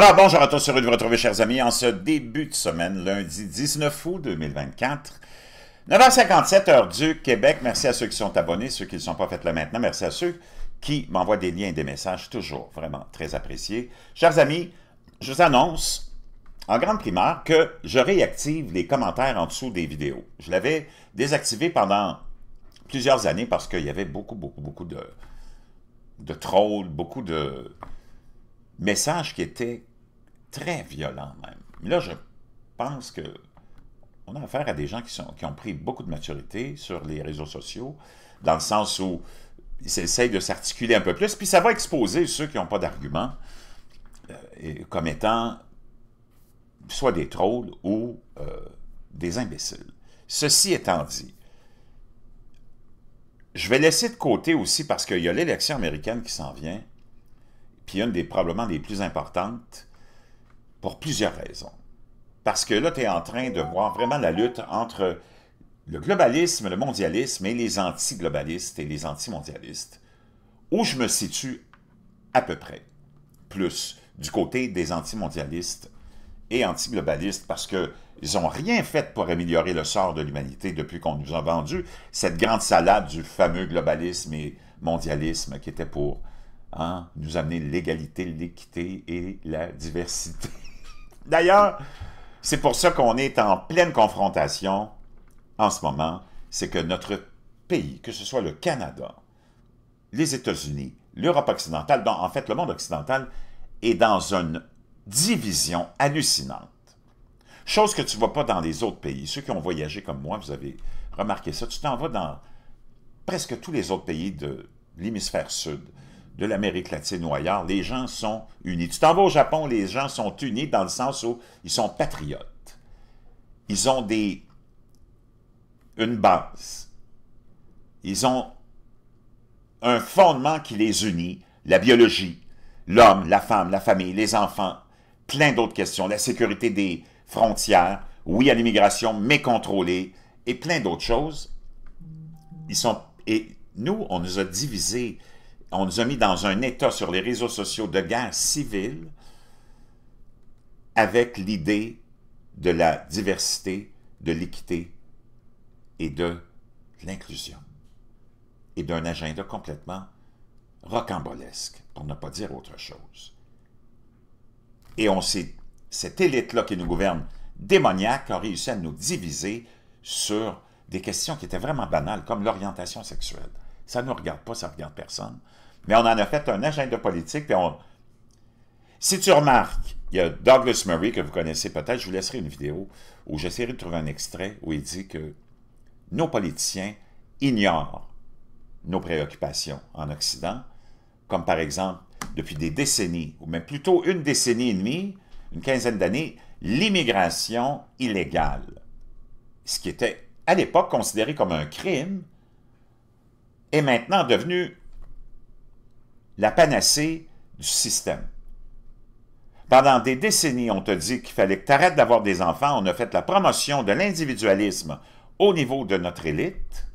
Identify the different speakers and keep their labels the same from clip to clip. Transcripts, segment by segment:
Speaker 1: Alors bonjour à tous, heureux de vous retrouver chers amis en ce début de semaine, lundi 19 août 2024. 9h57, heure du Québec. Merci à ceux qui sont abonnés, ceux qui ne sont pas faits là maintenant. Merci à ceux qui m'envoient des liens et des messages, toujours vraiment très appréciés. Chers amis, je vous annonce en grande primaire que je réactive les commentaires en dessous des vidéos. Je l'avais désactivé pendant plusieurs années parce qu'il y avait beaucoup, beaucoup, beaucoup de, de trolls, beaucoup de messages qui étaient très violent même. Mais là, je pense que on a affaire à des gens qui, sont, qui ont pris beaucoup de maturité sur les réseaux sociaux, dans le sens où ils essayent de s'articuler un peu plus, puis ça va exposer ceux qui n'ont pas d'argument, euh, comme étant soit des trolls ou euh, des imbéciles. Ceci étant dit, je vais laisser de côté aussi parce qu'il y a l'élection américaine qui s'en vient, puis une des probablement les plus importantes, pour plusieurs raisons. Parce que là, tu es en train de voir vraiment la lutte entre le globalisme, le mondialisme et les anti-globalistes et les anti-mondialistes, où je me situe à peu près, plus du côté des anti-mondialistes et anti-globalistes, parce qu'ils n'ont rien fait pour améliorer le sort de l'humanité depuis qu'on nous a vendu cette grande salade du fameux globalisme et mondialisme qui était pour hein, nous amener l'égalité, l'équité et la diversité. D'ailleurs, c'est pour ça qu'on est en pleine confrontation en ce moment, c'est que notre pays, que ce soit le Canada, les États-Unis, l'Europe occidentale, dont en fait le monde occidental, est dans une division hallucinante. Chose que tu ne vois pas dans les autres pays. Ceux qui ont voyagé comme moi, vous avez remarqué ça. Tu t'en vas dans presque tous les autres pays de l'hémisphère sud, de l'Amérique latine ou ailleurs, les gens sont unis. Tu t'en vas au Japon, les gens sont unis dans le sens où ils sont patriotes. Ils ont des une base. Ils ont un fondement qui les unit, la biologie, l'homme, la femme, la famille, les enfants, plein d'autres questions, la sécurité des frontières, oui à l'immigration, mais contrôlée, et plein d'autres choses. Ils sont, et nous, on nous a divisés on nous a mis dans un état sur les réseaux sociaux de guerre civile avec l'idée de la diversité, de l'équité et de l'inclusion et d'un agenda complètement rocambolesque, pour ne pas dire autre chose. Et on sait, cette élite-là qui nous gouverne démoniaque a réussi à nous diviser sur des questions qui étaient vraiment banales, comme l'orientation sexuelle. Ça ne nous regarde pas, ça ne regarde personne mais on en a fait un agenda politique, puis on... Si tu remarques, il y a Douglas Murray, que vous connaissez peut-être, je vous laisserai une vidéo où j'essaierai de trouver un extrait où il dit que nos politiciens ignorent nos préoccupations en Occident, comme par exemple, depuis des décennies, ou même plutôt une décennie et demie, une quinzaine d'années, l'immigration illégale, ce qui était à l'époque considéré comme un crime, est maintenant devenu la panacée du système. Pendant des décennies, on te dit qu'il fallait que tu arrêtes d'avoir des enfants. On a fait la promotion de l'individualisme au niveau de notre élite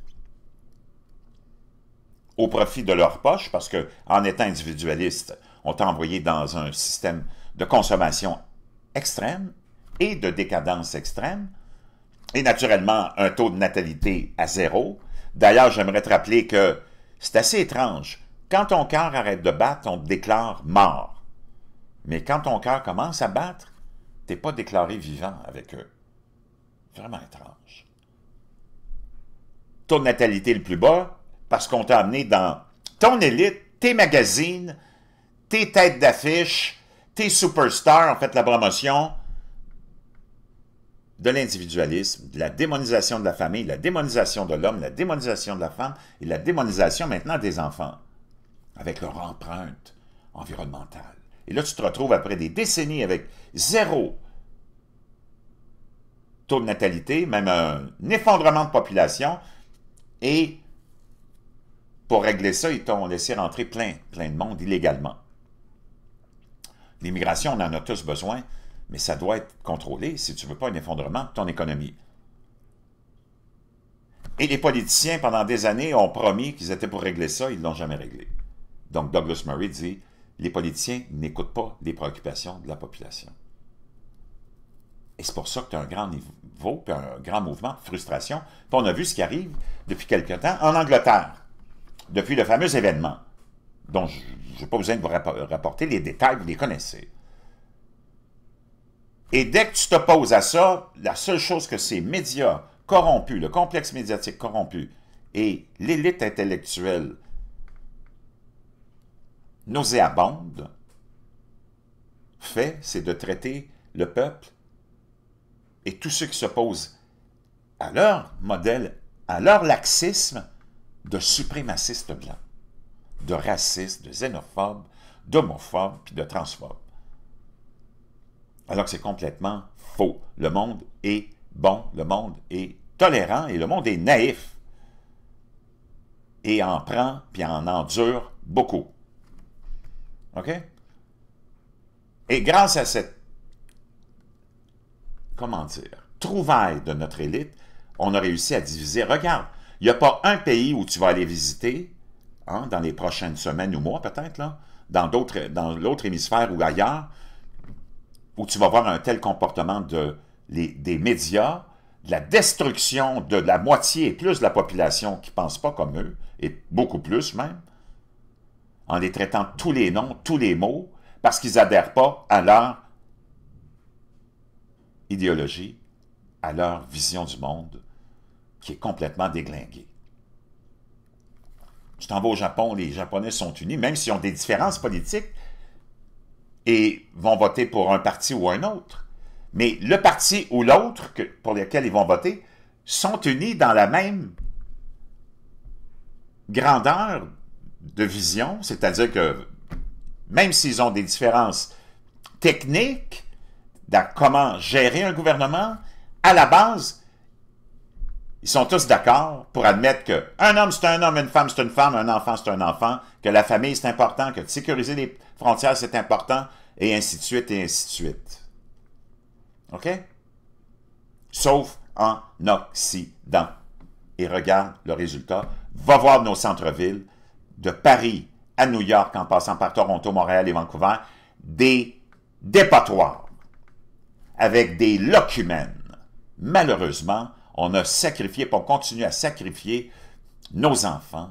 Speaker 1: au profit de leur poche parce qu'en étant individualiste, on t'a envoyé dans un système de consommation extrême et de décadence extrême et naturellement un taux de natalité à zéro. D'ailleurs, j'aimerais te rappeler que c'est assez étrange. Quand ton cœur arrête de battre, on te déclare mort. Mais quand ton cœur commence à battre, tu n'es pas déclaré vivant avec eux. Vraiment étrange. Ton natalité le plus bas parce qu'on t'a amené dans ton élite, tes magazines, tes têtes d'affiche, tes superstars, en fait la promotion de l'individualisme, de la démonisation de la famille, la démonisation de l'homme, la démonisation de la femme et la démonisation maintenant des enfants avec leur empreinte environnementale. Et là, tu te retrouves après des décennies avec zéro taux de natalité, même un effondrement de population, et pour régler ça, ils t'ont laissé rentrer plein, plein de monde illégalement. L'immigration, on en a tous besoin, mais ça doit être contrôlé si tu ne veux pas un effondrement de ton économie. Et les politiciens, pendant des années, ont promis qu'ils étaient pour régler ça, ils ne l'ont jamais réglé. Donc Douglas Murray dit les politiciens n'écoutent pas les préoccupations de la population. Et c'est pour ça que tu as un grand niveau, un grand mouvement de frustration. on a vu ce qui arrive depuis quelque temps en Angleterre, depuis le fameux événement, dont je n'ai pas besoin de vous rapporter les détails, vous les connaissez. Et dès que tu t'opposes à ça, la seule chose que ces médias corrompus, le complexe médiatique corrompu et l'élite intellectuelle nauséabonde fait, c'est de traiter le peuple et tous ceux qui s'opposent à leur modèle, à leur laxisme de suprémacistes blancs, de racistes, de xénophobes, d'homophobes puis de transphobes. Alors que c'est complètement faux. Le monde est bon, le monde est tolérant et le monde est naïf. Et en prend puis en endure beaucoup. OK? Et grâce à cette, comment dire, trouvaille de notre élite, on a réussi à diviser. Regarde, il n'y a pas un pays où tu vas aller visiter, hein, dans les prochaines semaines ou mois peut-être, là, dans l'autre hémisphère ou ailleurs, où tu vas voir un tel comportement de, les, des médias, la destruction de la moitié et plus de la population qui ne pense pas comme eux, et beaucoup plus même, en les traitant tous les noms, tous les mots, parce qu'ils n'adhèrent pas à leur idéologie, à leur vision du monde, qui est complètement déglinguée. Tu t'en vas au Japon, les Japonais sont unis, même s'ils ont des différences politiques, et vont voter pour un parti ou un autre. Mais le parti ou l'autre pour lequel ils vont voter sont unis dans la même grandeur de vision, c'est-à-dire que même s'ils ont des différences techniques de comment gérer un gouvernement, à la base, ils sont tous d'accord pour admettre que un homme c'est un homme, une femme c'est une femme, un enfant c'est un enfant, que la famille c'est important, que sécuriser les frontières c'est important, et ainsi de suite, et ainsi de suite. OK? Sauf en Occident. Et regarde le résultat. Va voir nos centres-villes, de Paris à New York en passant par Toronto, Montréal et Vancouver, des dépotoirs avec des locumens. Malheureusement, on a sacrifié, pour continue à sacrifier nos enfants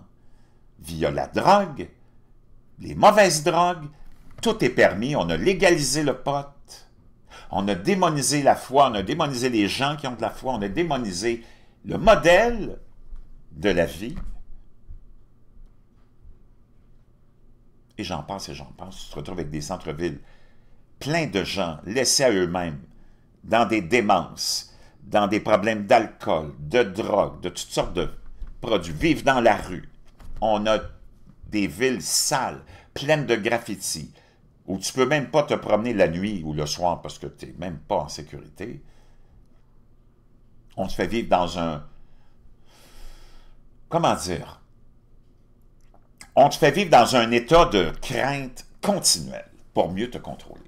Speaker 1: via la drogue, les mauvaises drogues, tout est permis, on a légalisé le pot, on a démonisé la foi, on a démonisé les gens qui ont de la foi, on a démonisé le modèle de la vie, et j'en pense et j'en pense, tu te retrouves avec des centres-villes pleins de gens laissés à eux-mêmes, dans des démences, dans des problèmes d'alcool, de drogue, de toutes sortes de produits, vivent dans la rue. On a des villes sales, pleines de graffitis, où tu peux même pas te promener la nuit ou le soir parce que tu n'es même pas en sécurité. On se fait vivre dans un... Comment dire? on te fait vivre dans un état de crainte continuelle pour mieux te contrôler.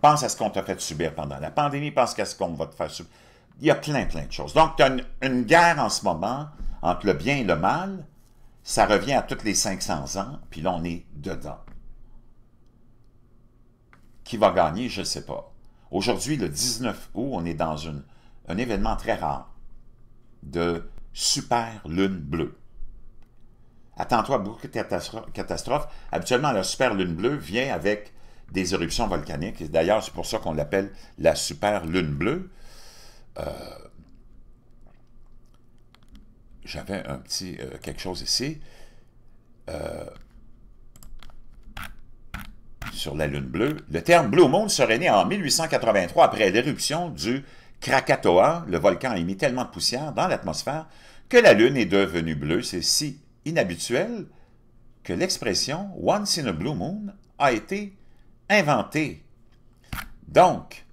Speaker 1: Pense à ce qu'on t'a fait subir pendant la pandémie, pense à ce qu'on va te faire subir. Il y a plein, plein de choses. Donc, tu as une, guerre en ce moment entre le bien et le mal. Ça revient à toutes les 500 ans, puis là, on est dedans. Qui va gagner, je ne sais pas. Aujourd'hui, le 19 août, on est dans un événement très rare de super lune bleue attends-toi beaucoup de catastrophes. Habituellement, la super lune bleue vient avec des éruptions volcaniques. D'ailleurs, c'est pour ça qu'on l'appelle la super lune bleue. Euh, j'avais un petit euh, quelque chose ici. Euh, sur la lune bleue. Le terme Blue Moon serait né en 1883 après l'éruption du Krakatoa. Le volcan a émis tellement de poussière dans l'atmosphère que la lune est devenue bleue. C'est si inhabituel que l'expression Once in a Blue Moon a été inventée. Donc,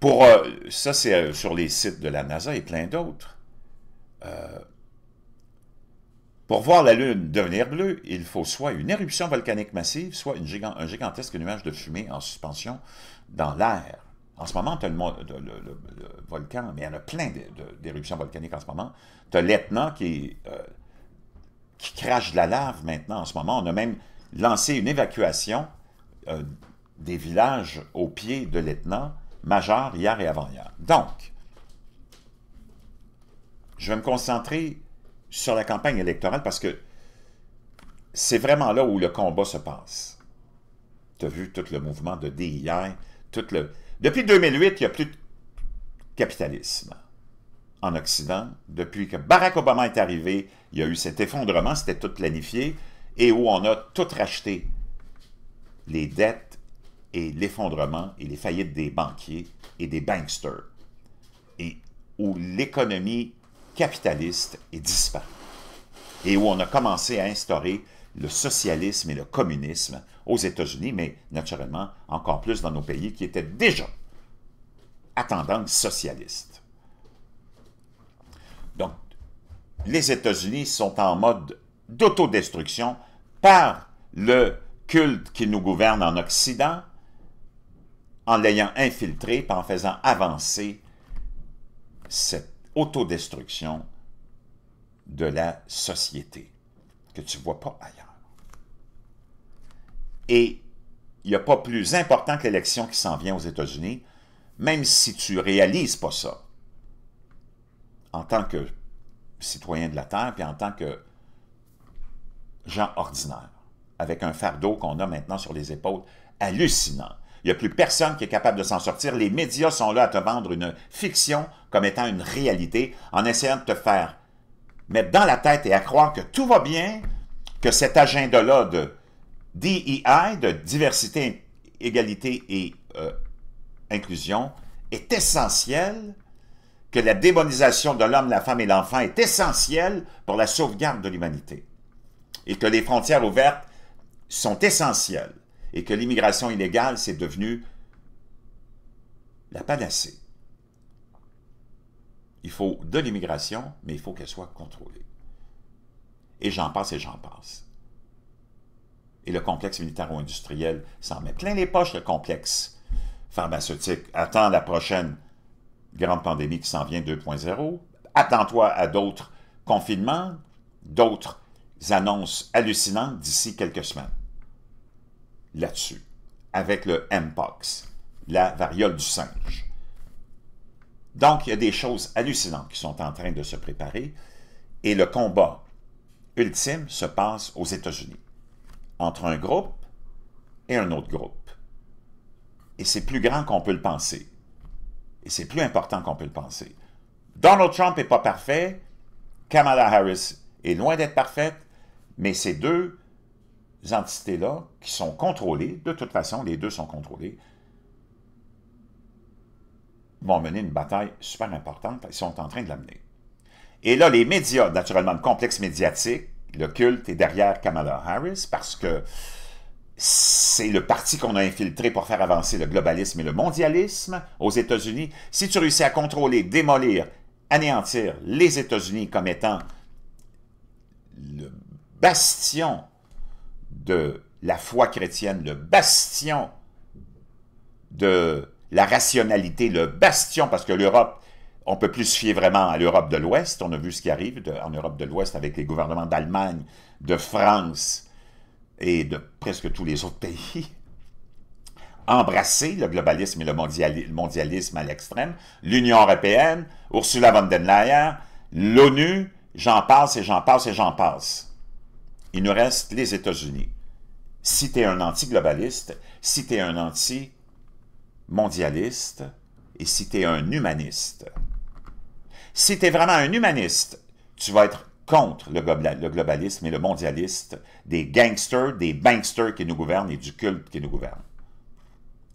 Speaker 1: pour euh, ça, c'est euh, sur les sites de la NASA et plein d'autres. Euh, pour voir la Lune devenir bleue, il faut soit une éruption volcanique massive, soit un gigantesque nuage de fumée en suspension dans l'air. En ce moment, tu as le, volcan, mais il y en a plein d'éruptions volcaniques en ce moment. Tu as l'Etna euh, qui, crache de la lave maintenant en ce moment. On a même lancé une évacuation euh, des villages au pied de l'Etna majeur hier et avant-hier. Donc, je vais me concentrer sur la campagne électorale parce que c'est vraiment là où le combat se passe. Tu as vu tout le mouvement de DIY, tout le depuis 2008, il n'y a plus de capitalisme en Occident. Depuis que Barack Obama est arrivé, il y a eu cet effondrement, c'était tout planifié, et où on a tout racheté. Les dettes et l'effondrement et les faillites des banquiers et des banksters. Et où l'économie capitaliste est disparue. Et où on a commencé à instaurer le socialisme et le communisme aux États-Unis, mais naturellement encore plus dans nos pays qui étaient déjà à tendance socialiste. Donc, les États-Unis sont en mode d'autodestruction par le culte qui nous gouverne en Occident, en l'ayant infiltré, par en faisant avancer cette autodestruction de la société que tu ne vois pas ailleurs. Et il n'y a pas plus important que l'élection qui s'en vient aux États-Unis, même si tu ne réalises pas ça. En tant que citoyen de la Terre, puis en tant que gens ordinaires, avec un fardeau qu'on a maintenant sur les épaules hallucinant. Il n'y a plus personne qui est capable de s'en sortir. Les médias sont là à te vendre une fiction comme étant une réalité, en essayant de te faire mettre dans la tête et à croire que tout va bien, que cet agenda-là de DEI, de diversité, égalité et euh, inclusion, est essentiel, que la démonisation de l'homme, la femme et l'enfant est essentielle pour la sauvegarde de l'humanité, et que les frontières ouvertes sont essentielles, et que l'immigration illégale, c'est devenu la panacée. Il faut de l'immigration, mais il faut qu'elle soit contrôlée. Et j'en passe et j'en passe et le complexe militaro-industriel s'en met plein les poches, le complexe pharmaceutique. attend la prochaine grande pandémie qui s'en vient 2.0. Attends-toi à d'autres confinements, d'autres annonces hallucinantes d'ici quelques semaines. Là-dessus, avec le Mpox, la variole du singe. Donc, il y a des choses hallucinantes qui sont en train de se préparer et le combat ultime se passe aux États-Unis entre un groupe et un autre groupe. Et c'est plus grand qu'on peut le penser. Et c'est plus important qu'on peut le penser. Donald Trump n'est pas parfait, Kamala Harris est loin d'être parfaite, mais ces deux entités-là qui sont contrôlées, de toute façon, les deux sont contrôlées, vont mener une bataille super importante. Ils sont en train de l'amener. Et là, les médias, naturellement, le complexe médiatique, le culte est derrière Kamala Harris parce que c'est le parti qu'on a infiltré pour faire avancer le globalisme et le mondialisme aux États-Unis. Si tu réussis à contrôler, démolir, anéantir les États-Unis comme étant le bastion de la foi chrétienne, le bastion de la rationalité, le bastion, parce que l'Europe on peut plus se fier vraiment à l'Europe de l'Ouest. On a vu ce qui arrive en Europe de l'Ouest avec les gouvernements d'Allemagne, de France et de presque tous les autres pays. Embrasser le globalisme et le mondialisme à l'extrême, l'Union européenne, Ursula von der Leyen, l'ONU, j'en passe et j'en passe et j'en passe. Il nous reste les États-Unis. Si tu es un anti-globaliste, si tu es un anti-mondialiste et si tu es un humaniste, si tu es vraiment un humaniste, tu vas être contre le, globalisme et le mondialiste, des gangsters, des banksters qui nous gouvernent et du culte qui nous gouverne.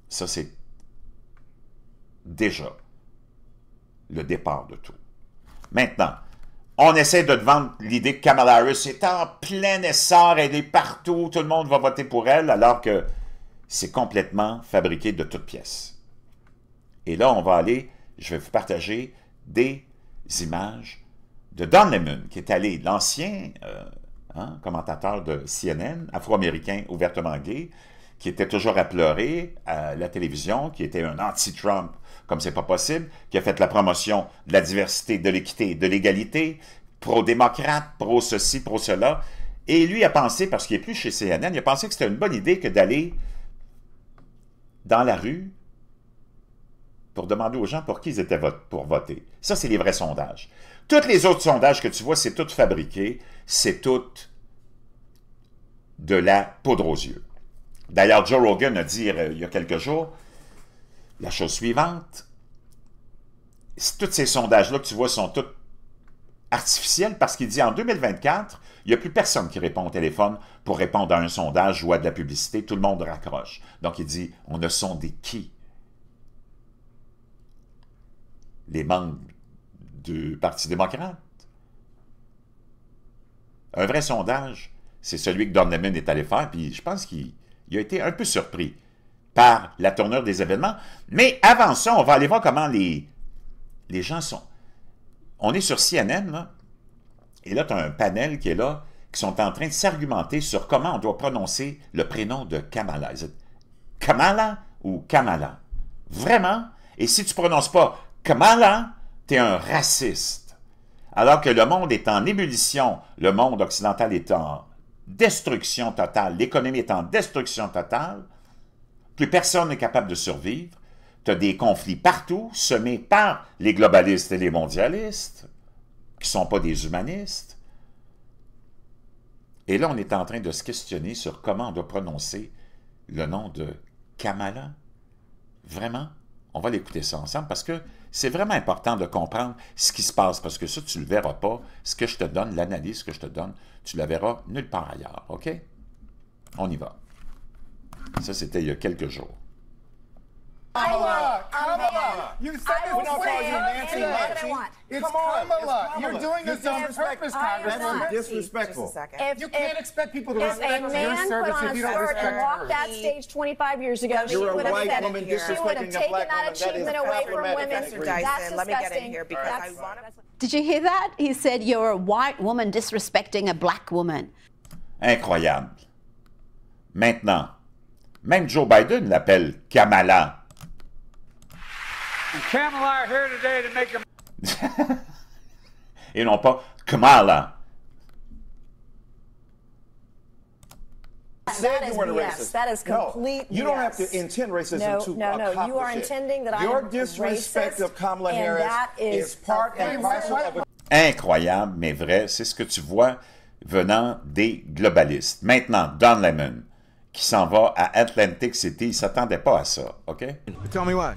Speaker 1: Ça, c'est déjà le départ de tout. Maintenant, on essaie de te vendre l'idée que Kamala Harris est en plein essor, elle est partout, tout le monde va voter pour elle, alors que c'est complètement fabriqué de toutes pièces. Et là, on va aller, je vais vous partager des images de Don Lemon, qui est allé, l'ancien euh, hein, commentateur de CNN, afro-américain ouvertement gay, qui était toujours à pleurer à la télévision, qui était un anti-Trump comme c'est pas possible, qui a fait la promotion de la diversité, de l'équité, de l'égalité, pro-démocrate, pro-ceci, pro-cela. Et lui a pensé, parce qu'il est plus chez CNN, il a pensé que c'était une bonne idée que d'aller dans la rue pour demander aux gens pour qui ils étaient pour voter. Ça, c'est les vrais sondages. Tous les autres sondages que tu vois, c'est tout fabriqué, c'est tout de la poudre aux yeux. D'ailleurs, Joe Rogan a dit euh, il y a quelques jours la chose suivante. Tous ces sondages-là que tu vois sont tous artificiels parce qu'il dit en 2024, il n'y a plus personne qui répond au téléphone pour répondre à un sondage ou à de la publicité. Tout le monde raccroche. Donc, il dit, on ne des qui des membres du Parti démocrate. Un vrai sondage, c'est celui que Dornemann est allé faire, puis je pense qu'il a été un peu surpris par la tournure des événements. Mais avant ça, on va aller voir comment les, les gens sont. On est sur CNN, et là, tu as un panel qui est là, qui sont en train de s'argumenter sur comment on doit prononcer le prénom de Kamala. Kamala ou Kamala? Vraiment? Et si tu prononces pas Kamala, t'es un raciste. Alors que le monde est en ébullition, le monde occidental est en destruction totale, l'économie est en destruction totale, plus personne n'est capable de survivre, tu as des conflits partout, semés par les globalistes et les mondialistes, qui ne sont pas des humanistes. Et là, on est en train de se questionner sur comment on doit prononcer le nom de Kamala. Vraiment, on va l'écouter ça ensemble parce que c'est vraiment important de comprendre ce qui se passe parce que ça, tu ne le verras pas. Ce que je te donne, l'analyse que je te donne, tu la verras nulle part ailleurs. OK? On y va. Ça, c'était il y a quelques jours. Kamala, Kamala. You said it. We're not calling you Nancy Nancy.
Speaker 2: It's Kamala. You're doing this on purpose, Congresswoman. That's disrespectful. If, you can't
Speaker 3: if, expect people to respect your service if you don't respect hers. walked that stage 25 years ago, you she would have said woman, it. She would have taken that achievement away from women. That's disgusting. let me get in here because I want to... Did you hear that? He said, You're a white woman disrespecting a black woman.
Speaker 1: Incroyable. Maintenant, même Joe Biden l'appelle Kamala.
Speaker 2: Kamala here today to make
Speaker 1: a... Et non pas Kamala.
Speaker 3: That is, yes, that is complete. you
Speaker 1: don't have to intend racism
Speaker 2: no, to no, accomplish no. You are intending that I'm I am disrespect of Kamala Harris is, part and parcel of
Speaker 1: Incroyable, mais vrai, c'est ce que tu vois venant des globalistes. Maintenant, Don Lemon, qui s'en va à Atlantic City, il s'attendait pas à ça, OK?
Speaker 3: Tell me why.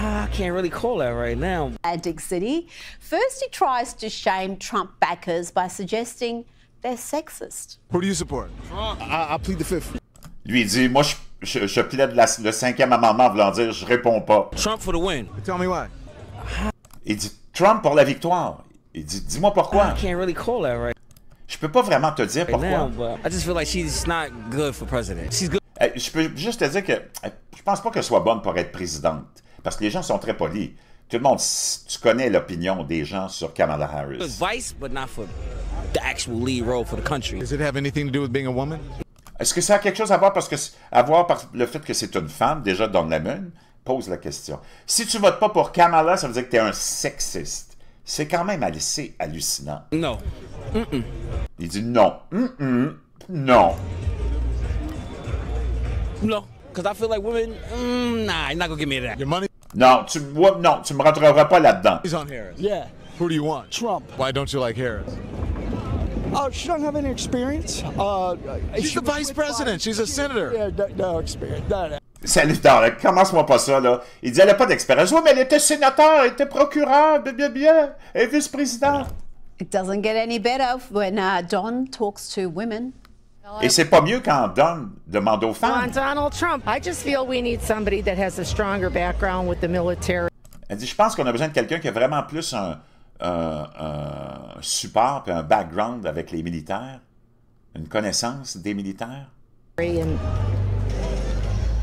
Speaker 3: Ah, I can't really call that right now. Atlantic City. First, he tries to shame Trump backers by suggesting they're sexist.
Speaker 1: Who do you support? Trump. I, I plead the fifth. Lui, dit, moi, je, je, je plaide la, le cinquième amendement, voulant dire, je réponds pas. Trump for the win. Tell me why. Il dit, Trump pour la victoire. Il dit, dis-moi pourquoi. Ah, I can't really call that right. Je peux pas vraiment te dire pourquoi. I just feel like she's not good for president. She's good. Eh, je peux juste te dire que eh, je pense pas qu'elle soit bonne pour être présidente. Parce que les gens sont très polis. Tout le monde, tu connais l'opinion des gens sur Kamala Harris.
Speaker 2: Vice, but not for the actual lead role for the country. it have
Speaker 3: anything to do with being a woman?
Speaker 1: Est-ce que ça a quelque chose à voir parce que par le fait que c'est une femme déjà dans la mune Pose la question. Si tu votes pas pour Kamala, ça veut dire que tu es un sexiste. C'est quand même assez hallucinant. Non. Il dit non. non. Non. Because I feel like women, mm, nah, you're not gonna give me that. Your money. Non, tu, non, tu me rentreras pas là-dedans. He's
Speaker 3: on Harris. Yeah.
Speaker 1: Who do you want? Trump. Why don't you like Harris?
Speaker 2: Uh, she doesn't have any experience. Uh, uh she's the vice president. She's a she, senator. Yeah, no, no experience. No, no.
Speaker 1: Salut, commence-moi pas ça, là. Il dit, elle n'a pas d'expérience. Oui, mais elle était sénateur, elle était procureur, bien, bien, bien,
Speaker 3: et vice-président. It doesn't get any better when uh, Don talks to women.
Speaker 1: Et c'est pas mieux quand on donne, demande aux femmes.
Speaker 3: I we need somebody that has a stronger background with the military.
Speaker 1: Elle dit, je pense qu'on a besoin de quelqu'un qui a vraiment plus un, un support et un background avec les militaires, une connaissance des militaires.
Speaker 2: The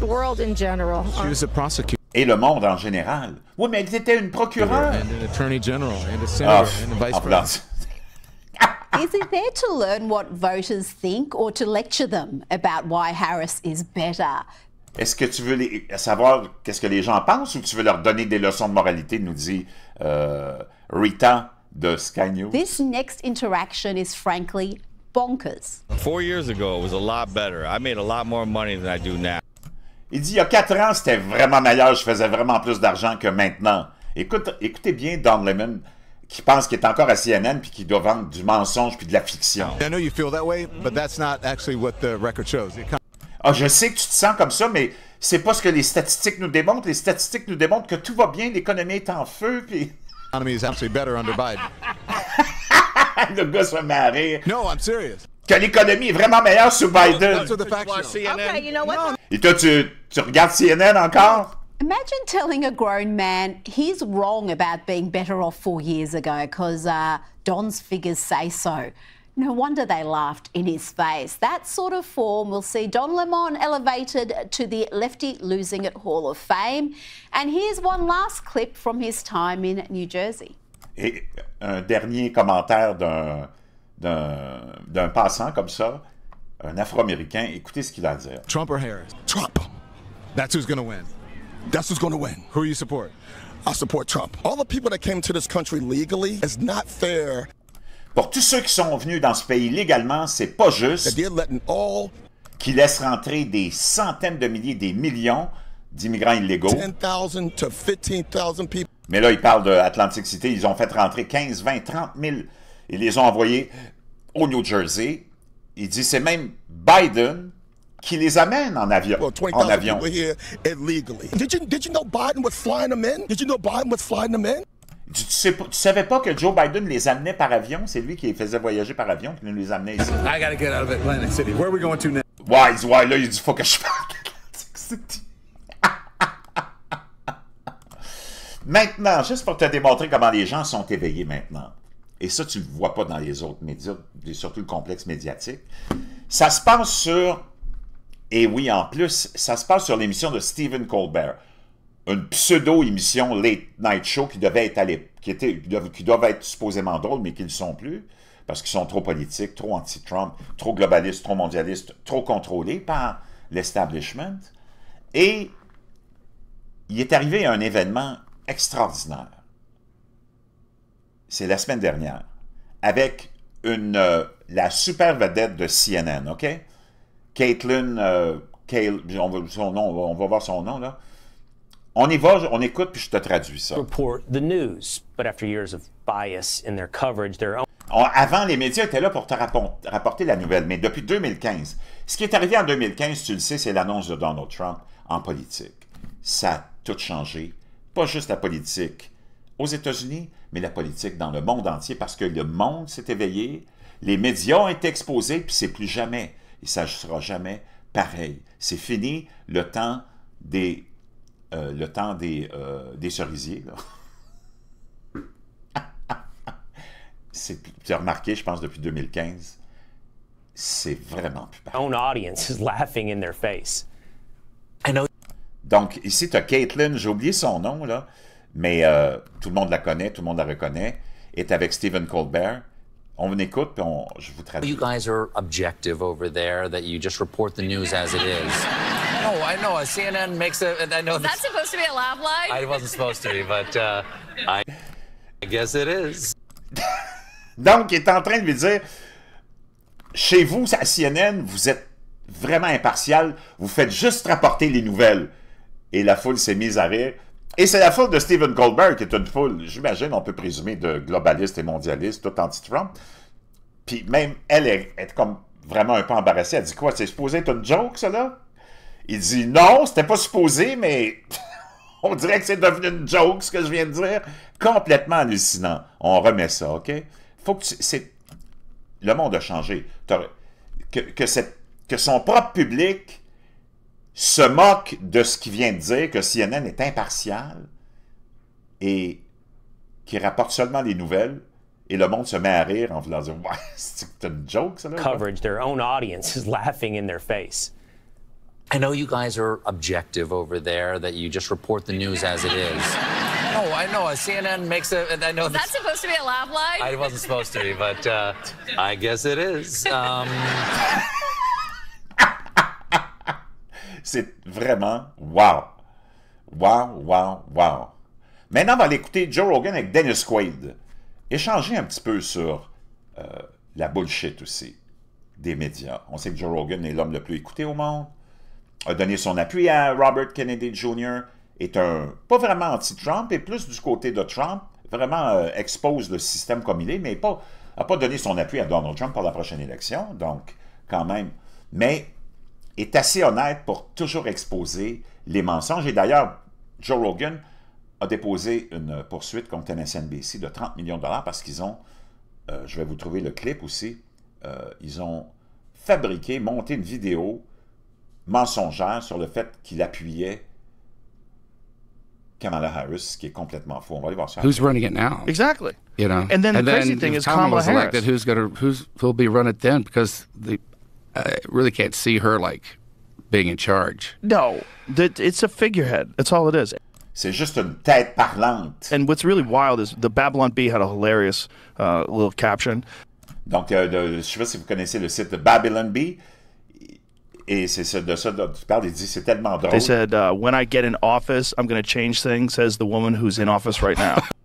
Speaker 2: world in general.
Speaker 1: Et le monde en général.
Speaker 3: Oui, mais elle était une procureure. Ah, oh, is it there to learn what voters think or to lecture them about why Harris is better?
Speaker 1: Est-ce que tu veux les, savoir qu'est-ce que les gens pensent ou tu veux leur donner des leçons de moralité, nous dit euh, Rita de Sky News?
Speaker 3: This next interaction is frankly bonkers.
Speaker 1: Four years ago, it was a lot better. I made a lot more money than I do now. Il dit, il y a quatre ans, c'était vraiment meilleur, je faisais vraiment plus d'argent que maintenant. Écoute, écoutez bien Don Lemon qui pense qu'il est encore à CNN puis qui doit vendre du mensonge puis de la fiction. Ah, je sais que tu te sens comme ça, mais c'est pas ce que les statistiques nous démontrent. Les statistiques nous démontrent que tout va bien, l'économie est en feu, puis... Le gars se marrer. No, I'm serious. Que l'économie est vraiment meilleure sous Biden. Et toi, tu regardes CNN encore?
Speaker 3: Imagine telling a grown man he's wrong about being better off four years ago because uh, Don's figures say so. No wonder they laughed in his face. That sort of form will see Don Lemon elevated to the Lefty Losing It Hall of Fame. And here's one last clip from his time in New Jersey.
Speaker 1: Et euh, un dernier commentaire d'un passant comme ça, un Afro-Américain, écoutez ce qu'il a à dire.
Speaker 2: Trump or Harris? Trump.
Speaker 1: That's who's going to win. Pour tous ceux qui sont venus dans ce pays légalement, c'est pas juste qu'ils qui laisse rentrer des centaines de milliers, des millions d'immigrants illégaux. Mais là, ils parlent de Atlantic City. Ils ont fait rentrer 15, 20, 30 000. Ils les ont envoyés au New Jersey. Il dit c'est même Biden qui les amène en avion. en avion. Tu, savais pas que Joe Biden les amenait par avion? C'est lui qui les faisait voyager par avion qui nous les amenait ici.
Speaker 2: I gotta get out of
Speaker 1: Atlantic City. Where are we going to next? Why? là, il dit faut que je Maintenant, juste pour te démontrer comment les gens sont éveillés maintenant, et ça, tu ne le vois pas dans les autres médias, surtout le complexe médiatique, ça se passe sur et oui, en plus, ça se passe sur l'émission de Stephen Colbert, une pseudo-émission late night show qui devait être qui, était, qui, doivent, être supposément drôles, mais qui ne le sont plus, parce qu'ils sont trop politiques, trop anti-Trump, trop globalistes, trop mondialistes, trop contrôlés par l'establishment. Et il est arrivé un événement extraordinaire. C'est la semaine dernière, avec une, euh, la super vedette de CNN, OK? Caitlin, euh, on, va, son nom, on, va, voir son nom, là. On y va, on écoute, puis je te traduis ça.
Speaker 3: the news, but after years of
Speaker 1: bias in their coverage, avant, les médias étaient là pour te rapporter la nouvelle, mais depuis 2015, ce qui est arrivé en 2015, tu le sais, c'est l'annonce de Donald Trump en politique. Ça a tout changé, pas juste la politique aux États-Unis, mais la politique dans le monde entier, parce que le monde s'est éveillé, les médias ont été exposés, puis c'est plus jamais et ça ne sera jamais pareil. C'est fini le temps des, euh, le temps des, euh, des cerisiers. C'est as remarqué, je pense, depuis 2015, c'est vraiment plus pareil. audience is laughing in their face. Donc, ici, tu as Caitlin, j'ai oublié son nom, là, mais euh, tout le monde la connaît, tout le monde la reconnaît, est avec Stephen Colbert. On écoute, puis on, je vous traduis. You guys are objective over there, that you just report the news as it is.
Speaker 2: no, oh, I know. CNN makes a. I know. That's supposed to be a laugh line. I wasn't supposed to be, but uh, I, I guess it
Speaker 1: is. Donc, il est en train de lui dire, chez vous, à CNN, vous êtes vraiment impartial, vous faites juste rapporter les nouvelles. Et la foule s'est mise à rire. Et c'est la foule de Stephen Goldberg qui est une foule, j'imagine, on peut présumer de globaliste et mondialiste, tout anti-Trump. Puis même elle est, comme vraiment un peu embarrassée. Elle dit quoi C'est supposé être une joke, cela Il dit non, c'était pas supposé, mais on dirait que c'est devenu une joke, ce que je viens de dire. Complètement hallucinant. On remet ça, OK Faut que tu... Le monde a changé. que son propre public se moque de ce qu'il vient de dire, que CNN est impartial et qui rapporte seulement les nouvelles, et le monde se met à rire en voulant dire ouais, c'est une joke ça là. Coverage, their own audience is laughing in their face. I know you guys are objective over there,
Speaker 2: that you just report the news as it is. no, oh, I know. Uh, CNN makes a. I know. Is that supposed to be a laugh line? It wasn't supposed to be, but uh, I guess it is. Um...
Speaker 1: C'est vraiment wow. Wow, wow, wow. Maintenant, on va aller écouter Joe Rogan avec Dennis Quaid. Échanger un petit peu sur euh, la bullshit aussi des médias. On sait que Joe Rogan est l'homme le plus écouté au monde. A donné son appui à Robert Kennedy Jr. Est un, pas vraiment anti-Trump, et plus du côté de Trump, vraiment euh, expose le système comme il est, mais pas, a pas donné son appui à Donald Trump pour la prochaine élection. Donc, quand même. Mais est assez honnête pour toujours exposer les mensonges. Et d'ailleurs, Joe Rogan a déposé une poursuite contre MSNBC de 30 millions de dollars parce qu'ils ont, euh, je vais vous trouver le clip aussi, euh, ils ont fabriqué, monté une vidéo mensongère sur le fait qu'il appuyait Kamala Harris, ce qui est complètement faux. On va aller voir ça. Who's running it now? Exactly. You know? And then the crazy thing is Kamala, Kamala Harris. Elected, who's
Speaker 2: who's, who'll be running it then? Because the I really can't see her like being in charge. No, it's a figurehead. That's all it is. C'est juste une tête parlante. And what's really wild is the Babylon Bee had a
Speaker 1: hilarious uh, little caption. Donc, euh, le, je ne sais pas si vous connaissez le site de Babylon Bee. Et c'est ça, de ça dont tu parles. Il dit c'est tellement drôle. They said, uh, when I get in
Speaker 2: office, I'm going to change things, says the woman who's in office right now.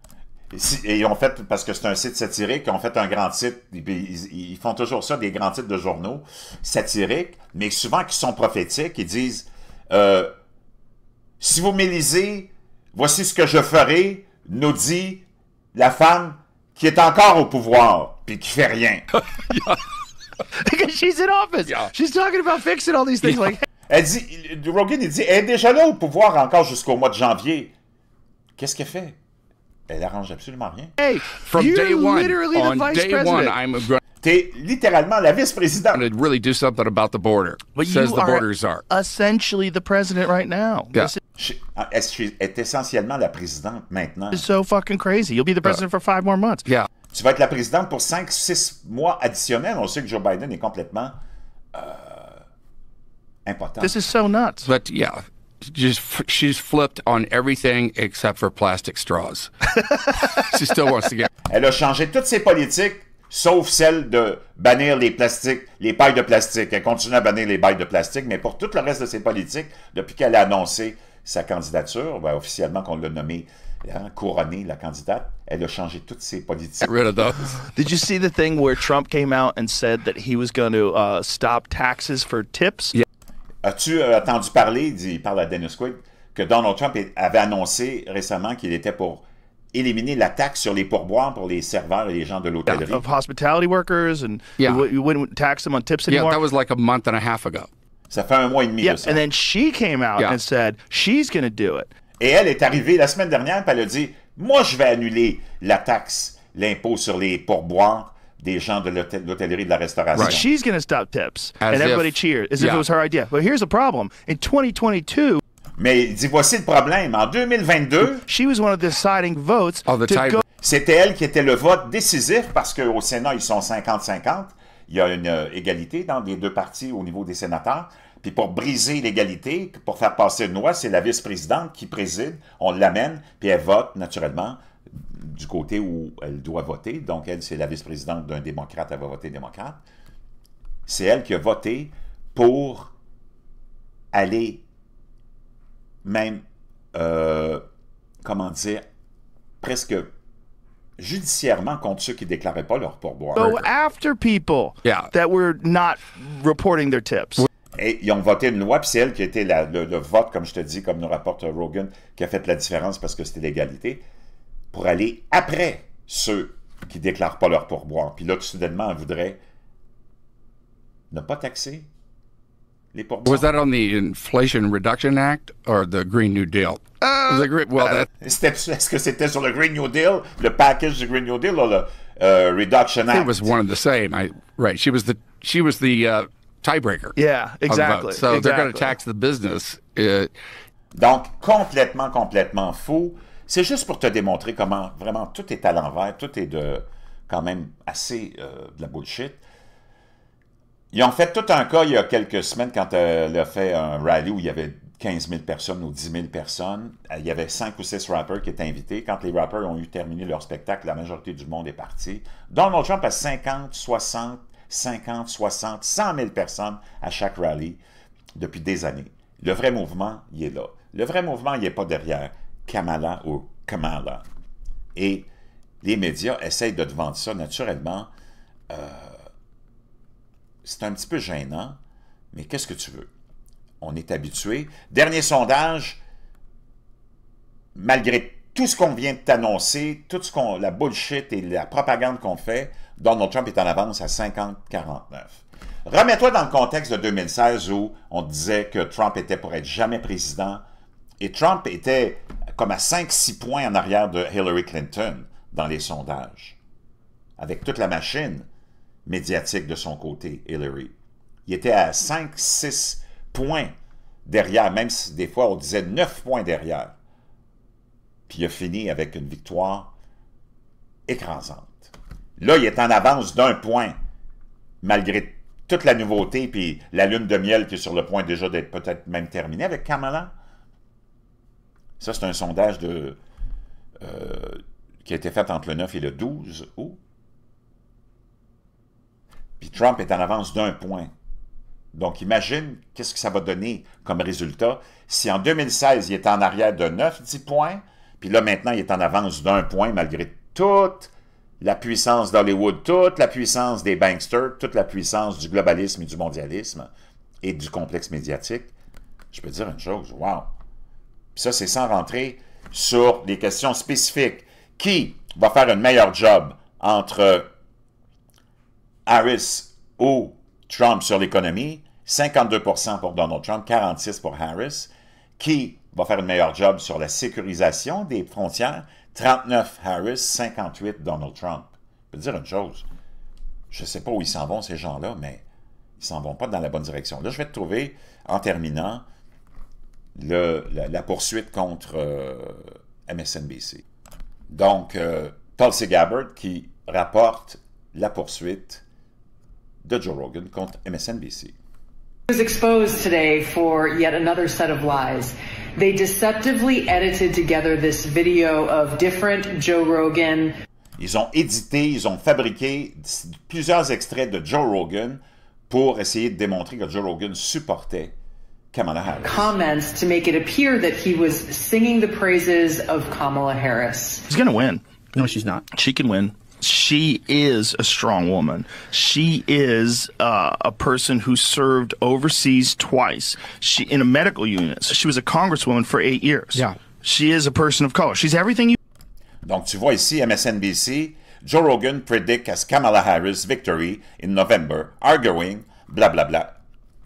Speaker 1: Et ils ont fait, parce que c'est un site satirique, ils ont fait un grand titre, ils, font toujours ça, des grands titres de journaux satiriques, mais souvent qui sont prophétiques, ils disent euh, Si vous m'élisez, voici ce que je ferai, nous dit la femme qui est encore au pouvoir, puis qui fait rien. Elle dit, Rogan, il dit, elle est déjà là au pouvoir encore jusqu'au mois de janvier. Qu'est-ce qu'elle fait? Elle arrange absolument rien. Hey, from you're day one, literally on the vice day president. one, I'm going T'es littéralement la vice-présidente. to really do something about the border. But says you the borders are
Speaker 2: essentially the president right now.
Speaker 1: Yeah. This She, ah, she est essentiellement la présidente maintenant. It's
Speaker 2: so fucking crazy. You'll be the president uh, for five more months.
Speaker 1: Yeah. Tu vas être la présidente pour 5-6 mois additionnels. On sait que Joe Biden est complètement euh, important. This
Speaker 2: is so nuts. But yeah, everything except plastic
Speaker 1: Elle a changé toutes ses politiques sauf celle de bannir les plastiques, les pailles de plastique. Elle continue à bannir les pailles de plastique, mais pour tout le reste de ses politiques, depuis qu'elle a annoncé sa candidature, ben, officiellement qu'on l'a nommée hein, couronnée la candidate, elle a changé toutes ses politiques.
Speaker 2: Did you see the thing where Trump came out and said that he was going to uh, stop
Speaker 1: taxes for tips? As-tu euh, entendu parler, dit, il parle à Dennis Quaid, que Donald Trump avait annoncé récemment qu'il était pour éliminer la taxe sur les pourboires pour les serveurs et les gens de l'hôtellerie.
Speaker 2: workers tips that was
Speaker 1: like a month and a half ago. Ça fait un mois et demi ça. And then she came out and said she's do it. Et elle est arrivée la semaine dernière, puis elle a dit, moi je vais annuler la taxe, l'impôt sur les pourboires des gens de l'hôtellerie de la restauration.
Speaker 2: mais il dit voici
Speaker 1: le problème. En 2022, she was one of the deciding votes C'était elle qui était le vote décisif parce qu'au Sénat, ils sont 50-50. Il y a une euh, égalité dans les deux partis au niveau des sénateurs. Puis pour briser l'égalité, pour faire passer une loi, c'est la vice-présidente qui préside. On l'amène, puis elle vote naturellement du côté où elle doit voter. Donc, elle, c'est la vice-présidente d'un démocrate, elle va voter démocrate. C'est elle qui a voté pour aller même, euh, comment dire, presque judiciairement contre ceux qui déclaraient pas leur pourboire.
Speaker 2: after people that were not
Speaker 1: reporting their tips. Et ils ont voté une loi, puis c'est elle qui a été la, le, vote, comme je te dis, comme nous rapporte Rogan, qui a fait la différence parce que c'était l'égalité pour aller après ceux qui déclarent pas leur pourboire. Puis là, soudainement, on voudrait ne pas taxer les pourboires.
Speaker 2: Was that on the Inflation Reduction Act or the Green New Deal?
Speaker 1: Uh, well, euh, Est-ce que c'était sur le Green New Deal, le package du Green New Deal ou le euh, Reduction Act? It was one and the same.
Speaker 2: right. She was the, she was the uh,
Speaker 1: tiebreaker. Yeah, exactly. So they're going to tax the business. Uh, Donc, complètement, complètement fou. C'est juste pour te démontrer comment vraiment tout est à l'envers, tout est de quand même assez euh, de la bullshit. Ils ont fait tout un cas il y a quelques semaines quand elle euh, a fait un rallye où il y avait 15 000 personnes ou 10 000 personnes. Euh, il y avait 5 ou 6 rappers qui étaient invités. Quand les rappers ont eu terminé leur spectacle, la majorité du monde est parti. Donald Trump a 50, 60, 50, 60, 100 000 personnes à chaque rallye depuis des années. Le vrai mouvement, il est là. Le vrai mouvement, il n'est pas derrière. Kamala ou Kamala. Et les médias essayent de te vendre ça naturellement. Euh, c'est un petit peu gênant, mais qu'est-ce que tu veux? On est habitué. Dernier sondage, malgré tout ce qu'on vient de t'annoncer, toute ce qu'on, la bullshit et la propagande qu'on fait, Donald Trump est en avance à 50-49. Remets-toi dans le contexte de 2016 où on disait que Trump était pour être jamais président et Trump était comme à 5-6 points en arrière de Hillary Clinton dans les sondages, avec toute la machine médiatique de son côté, Hillary. Il était à 5-6 points derrière, même si des fois on disait 9 points derrière. Puis il a fini avec une victoire écrasante. Là, il est en avance d'un point, malgré toute la nouveauté, puis la lune de miel qui est sur le point déjà d'être peut-être même terminée avec Kamala. Ça, c'est un sondage euh, qui a été fait entre le 9 et le 12 août. Puis Trump est en avance d'un point. Donc imagine qu'est-ce que ça va donner comme résultat si en 2016, il était en arrière de 9-10 points, puis là maintenant, il est en avance d'un point malgré toute la puissance d'Hollywood, toute la puissance des banksters, toute la puissance du globalisme et du mondialisme et du complexe médiatique. Je peux dire une chose, wow! ça c'est sans rentrer sur des questions spécifiques, qui va faire un meilleur job entre Harris ou Trump sur l'économie, 52% pour Donald Trump, 46% pour Harris, qui va faire un meilleur job sur la sécurisation des frontières, 39 Harris, 58 Donald Trump. Je peux dire une chose, je ne sais pas où ils s'en vont ces gens-là, mais ils s'en vont pas dans la bonne direction. Là, je vais te trouver, en terminant, la, poursuite contre euh, MSNBC. Donc, euh, Paul Tulsi Gabbard qui rapporte la poursuite de Joe Rogan contre MSNBC. Ils ont édité, ils ont fabriqué plusieurs extraits de Joe Rogan pour essayer de démontrer que Joe Rogan supportait Kamala Harris. Comments to make it appear that he was
Speaker 2: singing the praises of Kamala Harris.
Speaker 1: He's going to win. No, she's not. She can win.
Speaker 2: She is a strong woman. She is uh, a person who served overseas twice. She in a medical unit. She was a congresswoman for eight years.
Speaker 1: Yeah. She is a person of color. She's everything you. Donc tu vois ici MSNBC. Joe Rogan predicts as Kamala Harris victory in November, arguing blah blah blah.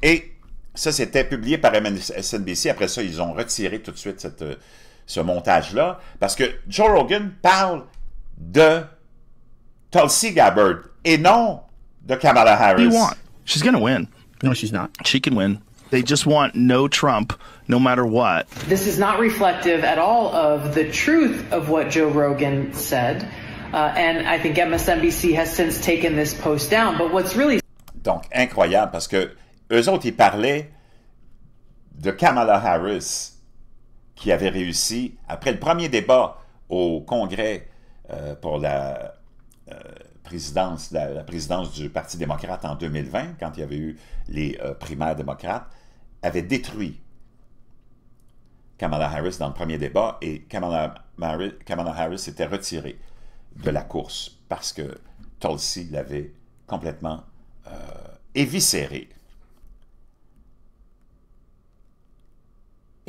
Speaker 1: Et Ça, c'était publié par MSNBC. Après ça, ils ont retiré tout de suite cette, euh, ce montage-là parce que Joe Rogan parle de Tulsi Gabbard et non de Kamala Harris. want?
Speaker 2: She's going to win. No, she's not. She can win. They just want no Trump, no matter what. This is not reflective
Speaker 1: at all of the truth of what Joe Rogan said. Uh, and I think MSNBC has since taken this post down. But what's really. Donc, incroyable parce que eux autres, ils parlaient de Kamala Harris, qui avait réussi, après le premier débat au Congrès euh, pour euh, la, présidence, du Parti démocrate en 2020, quand il y avait eu les euh, primaires démocrates, avait détruit Kamala Harris dans le premier débat et Kamala, Harris s'était retirée de la course parce que Tulsi l'avait complètement éviscérée.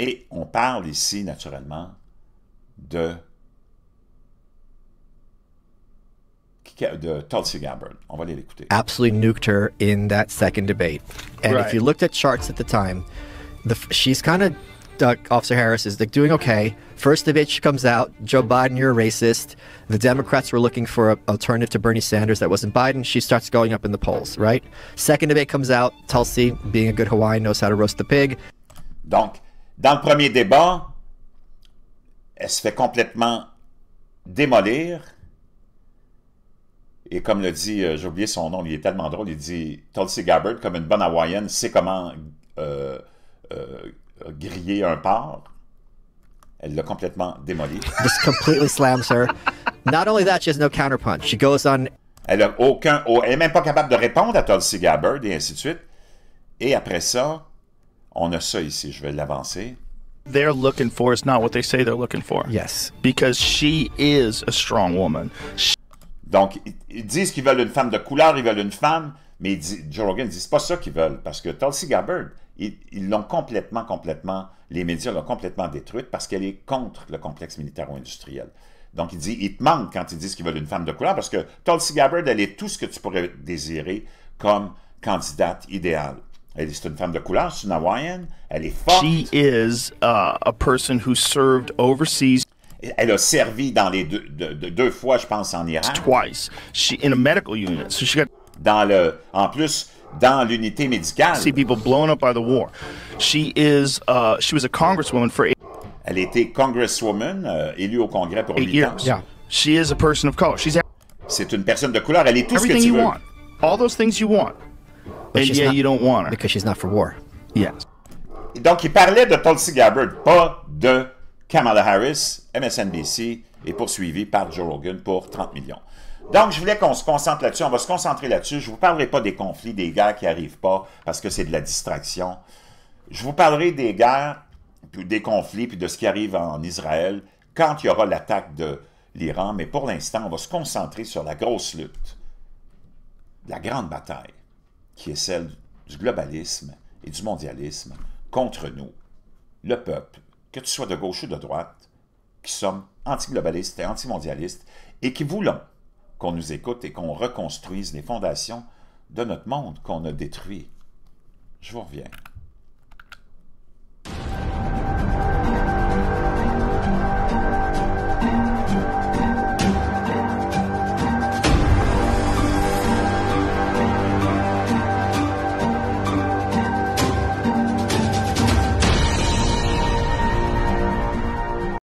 Speaker 1: Et on parle ici, naturellement, de, de Tulsi Gabbard. On va aller l'écouter.
Speaker 3: Absolutely nuked her in that second debate. And right. if you looked at charts at the time, the, she's kind of uh, Officer Harris is like doing okay. First debate, she comes out, Joe Biden, you're a racist. The Democrats were looking for an alternative to Bernie Sanders that wasn't Biden. She starts going up in the polls, right? Second debate comes out, Tulsi, being a good Hawaiian, knows how to roast the pig.
Speaker 1: Donc, Dans le premier débat, elle se fait complètement démolir. Et comme le dit, euh, j'ai oublié son nom, il est tellement drôle, il dit Tulsi Gabbard, comme une bonne hawaïenne, sait comment euh, euh, griller un porc. Elle l'a complètement démoli.
Speaker 3: completely Not only that, she has no She
Speaker 1: goes on. Elle n'est est même pas capable de répondre à Tulsi Gabbard et ainsi de suite. Et après ça, on a ça ici, je vais l'avancer. is she is a strong woman. Donc, ils disent qu'ils veulent une femme de couleur, ils veulent une femme, mais Joe Rogan dit c'est pas ça qu'ils veulent, parce que Tulsi Gabbard, ils l'ont complètement, complètement, les médias l'ont complètement détruite parce qu'elle est contre le complexe militaro-industriel. Donc, il dit, il te manque quand ils disent qu'ils veulent une femme de couleur parce que Tulsi Gabbard, elle est tout ce que tu pourrais désirer comme candidate idéale. Elle est une femme de couleur, c'est une Hawaïenne. Elle est forte. She is uh, a person who served overseas. Elle a servi dans les deux, deux, deux fois, je pense, en Iran. Twice. She in a medical unit. So she got... Dans le, en plus, dans l'unité médicale.
Speaker 2: See people blown up by the war. She is. Uh, she was a congresswoman for. Eight... Elle était
Speaker 1: congresswoman, euh, élue au Congrès pour huit ans. Yeah. She is a person of color. She's. C'est une personne de couleur. Elle est tout Everything ce que tu you veux. Want. All those things you want et Donc, il parlait de Tulsi Gabbard, pas de Kamala Harris. MSNBC est poursuivi par Joe Rogan pour 30 millions. Donc, je voulais qu'on se concentre là-dessus. On va se concentrer là-dessus. Je ne vous parlerai pas des conflits, des guerres qui n'arrivent pas parce que c'est de la distraction. Je vous parlerai des guerres, des conflits, puis de ce qui arrive en Israël quand il y aura l'attaque de l'Iran. Mais pour l'instant, on va se concentrer sur la grosse lutte, la grande bataille qui est celle du globalisme et du mondialisme contre nous, le peuple, que tu sois de gauche ou de droite, qui sommes antiglobalistes et antimondialistes et qui voulons qu'on nous écoute et qu'on reconstruise les fondations de notre monde qu'on a détruit. Je vous reviens.